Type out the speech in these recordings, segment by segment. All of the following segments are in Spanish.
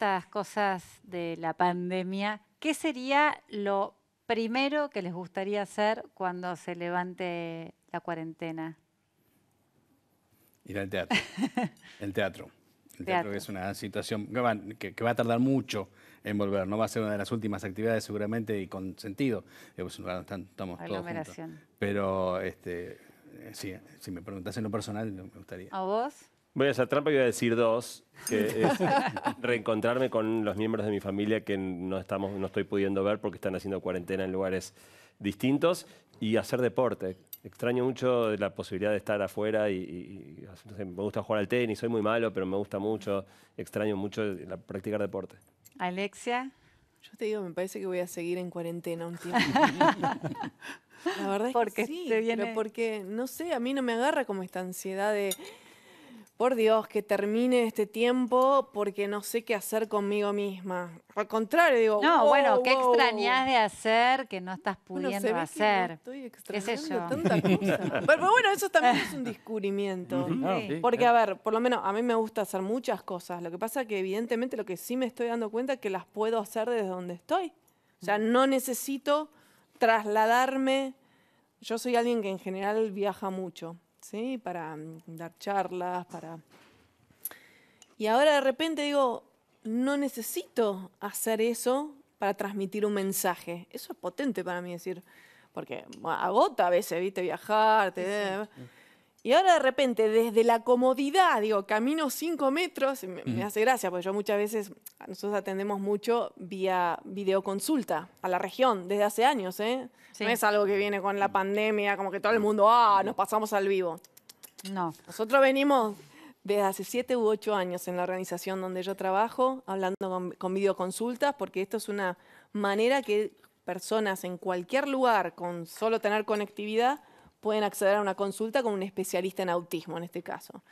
estas cosas de la pandemia, ¿qué sería lo primero que les gustaría hacer cuando se levante la cuarentena? Ir al teatro. El teatro. El teatro, es una situación que va, a tardar mucho en volver, no va a ser una de las últimas actividades seguramente y con sentido. Pues, estamos todos juntos. Pero este, eh, si me preguntas en lo personal, me gustaría. ¿A vos? Voy a hacer trampa y voy a decir dos, que es reencontrarme con los miembros de mi familia que no, estamos, no estoy pudiendo ver porque están haciendo cuarentena en lugares distintos y hacer deporte. Extraño mucho la posibilidad de estar afuera y, me gusta jugar al tenis, soy muy malo, pero me gusta mucho, extraño mucho la, practicar deporte. Alexia. Yo te digo, me parece que voy a seguir en cuarentena un tiempo. la verdad es que sí, porque, no sé, a mí no me agarra como esta ansiedad de por Dios, que termine este tiempo porque no sé qué hacer conmigo misma. Al contrario, digo, No, bueno, ¿qué extrañas de hacer que no estás pudiendo hacer? estoy extrañando tanta cosa. Pero, bueno, eso también es un descubrimiento. Ah, porque, eh. a ver, por lo menos a mí me gusta hacer muchas cosas. Lo que pasa es que, evidentemente, lo que sí me estoy dando cuenta es que las puedo hacer desde donde estoy. O sea, no necesito trasladarme. Yo soy alguien que en general viaja mucho. ¿sí? Para mm, dar charlas, para... Y ahora de repente digo, no necesito hacer eso para transmitir un mensaje. Eso es potente para mí decir, porque agota a veces, viste, viajar, te... Y ahora de repente, desde la comodidad, digo, camino cinco metros, me, hace gracia, porque yo muchas veces, nosotros atendemos mucho vía videoconsulta a la región, desde hace años, ¿eh? No es algo que viene con la mm. pandemia, como que todo el mm. mundo, ah, mm. nos pasamos al vivo. No. Nosotros venimos desde hace siete u ocho años en la organización donde yo trabajo, hablando con videoconsultas, porque esto es una manera que personas en cualquier lugar, con solo tener conectividad, pueden acceder a una consulta con un especialista en autismo en este caso.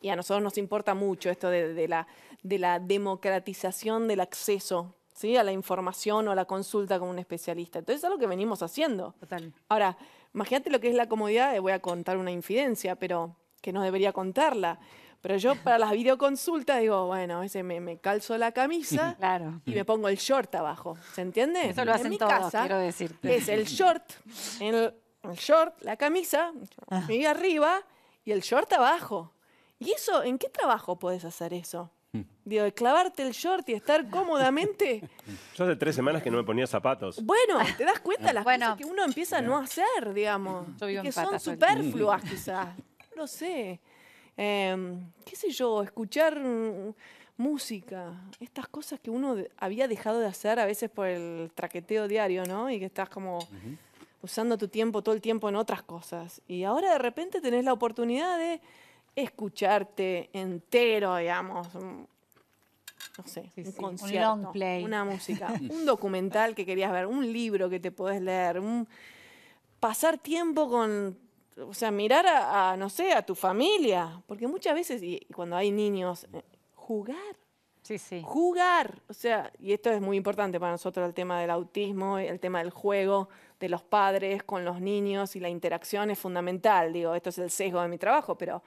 Y a nosotros nos importa mucho esto de, la, de la, democratización del acceso ¿sí? a la información o a la consulta con un especialista. Entonces es algo que venimos haciendo. Total. Ahora, imagínate lo que es la comodidad, de, voy a contar una infidencia, pero que no debería contarla. Pero yo para las videoconsultas digo, bueno, a veces me, calzo la camisa y me pongo el short abajo. ¿Se entiende? Eso lo hacen todos, quiero decirte. Es el short, el el short, la camisa, ah. me arriba y el short abajo. ¿Y eso, en qué trabajo puedes hacer eso? Hmm. Digo, de clavarte el short y estar cómodamente. Yo hace tres semanas que no me ponía zapatos. Bueno, te das cuenta las cosas que uno empieza a no hacer, digamos. Yo que son superfluas mm. quizás. No sé. Em, qué sé yo, escuchar música, estas cosas que uno había dejado de hacer a veces por el traqueteo diario, ¿no? Y que estás como usando tu tiempo todo el tiempo en otras cosas. Y ahora de repente tenés la oportunidad de escucharte entero, digamos, no sé, un concierto, una música, un documental que querías ver, un libro que te podés leer, pasar tiempo con, o sea, mirar a, no sé, a tu familia, porque muchas veces, y, cuando hay niños, eh, jugar Jugar, o sea, y esto es muy importante para nosotros, el tema del autismo, el tema del juego, de los padres con los niños y la interacción es fundamental. Digo, esto es el sesgo de mi trabajo, pero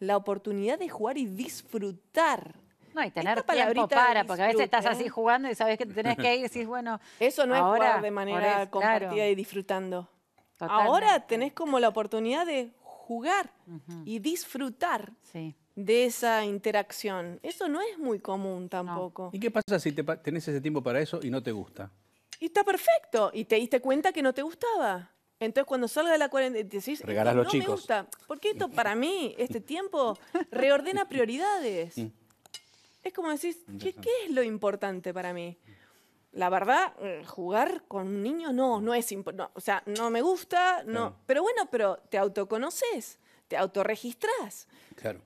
la oportunidad de jugar y disfrutar. No, y tener tiempo para, porque a veces estás así ¿eh? jugando y sabes que tenés que ir y decís, bueno. Eso no es jugar de manera compartida y disfrutando. Ahora tenés como la oportunidad de jugar y disfrutar. Sí de esa interacción. Eso no es muy común tampoco. ¿Y qué pasa si te tenés ese tiempo para eso y no te gusta? Y está perfecto. Y te diste cuenta que no te gustaba. Entonces cuando salga de la cuarentena decís, Regalás los no me gusta. Porque esto para mí, este tiempo, reordena prioridades. Mm. es como decís, mm, ¿qué, es lo importante para mí? La verdad, eh, jugar con niño no, no es importante. o sea, no me gusta, no. Pero bueno, pero te autoconoces, te autorregistrás. Claro.